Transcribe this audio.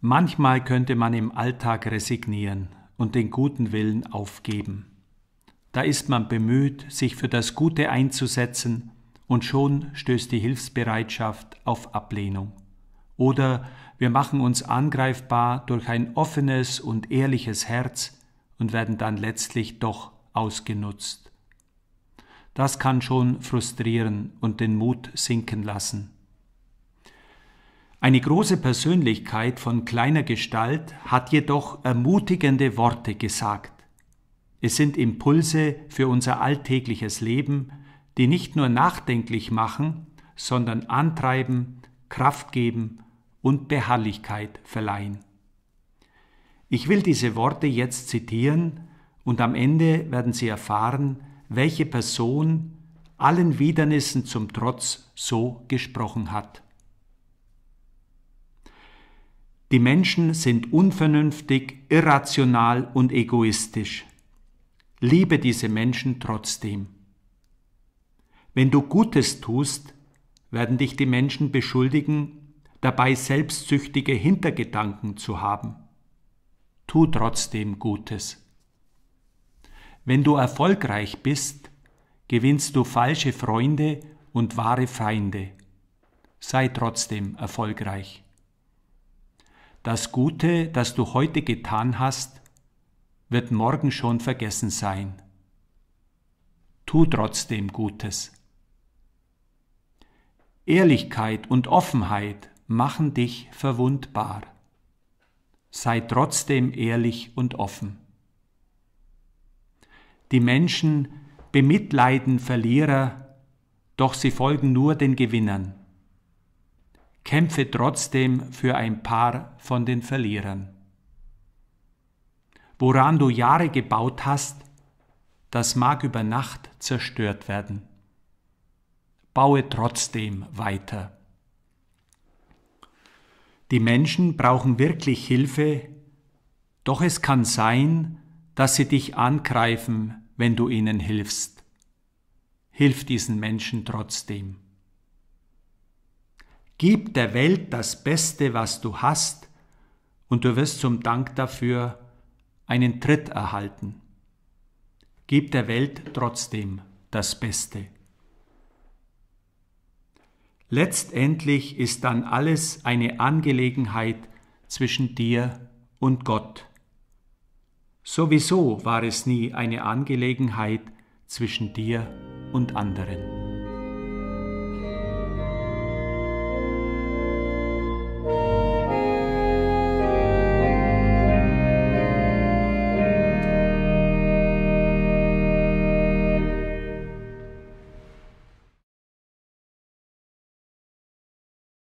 Manchmal könnte man im Alltag resignieren und den guten Willen aufgeben. Da ist man bemüht, sich für das Gute einzusetzen, und schon stößt die Hilfsbereitschaft auf Ablehnung. Oder wir machen uns angreifbar durch ein offenes und ehrliches Herz und werden dann letztlich doch ausgenutzt. Das kann schon frustrieren und den Mut sinken lassen. Eine große Persönlichkeit von kleiner Gestalt hat jedoch ermutigende Worte gesagt. Es sind Impulse für unser alltägliches Leben, die nicht nur nachdenklich machen, sondern antreiben, Kraft geben und Beharrlichkeit verleihen. Ich will diese Worte jetzt zitieren und am Ende werden Sie erfahren, welche Person allen Widernissen zum Trotz so gesprochen hat. Die Menschen sind unvernünftig, irrational und egoistisch. Liebe diese Menschen trotzdem. Wenn du Gutes tust, werden dich die Menschen beschuldigen, dabei selbstsüchtige Hintergedanken zu haben. Tu trotzdem Gutes. Wenn du erfolgreich bist, gewinnst du falsche Freunde und wahre Feinde. Sei trotzdem erfolgreich. Das Gute, das du heute getan hast, wird morgen schon vergessen sein. Tu trotzdem Gutes. Ehrlichkeit und Offenheit machen dich verwundbar. Sei trotzdem ehrlich und offen. Die Menschen bemitleiden Verlierer, doch sie folgen nur den Gewinnern kämpfe trotzdem für ein paar von den Verlierern. Woran du Jahre gebaut hast, das mag über Nacht zerstört werden. Baue trotzdem weiter. Die Menschen brauchen wirklich Hilfe, doch es kann sein, dass sie dich angreifen, wenn du ihnen hilfst. Hilf diesen Menschen trotzdem. Gib der Welt das Beste, was du hast, und du wirst zum Dank dafür einen Tritt erhalten. Gib der Welt trotzdem das Beste. Letztendlich ist dann alles eine Angelegenheit zwischen dir und Gott. Sowieso war es nie eine Angelegenheit zwischen dir und anderen.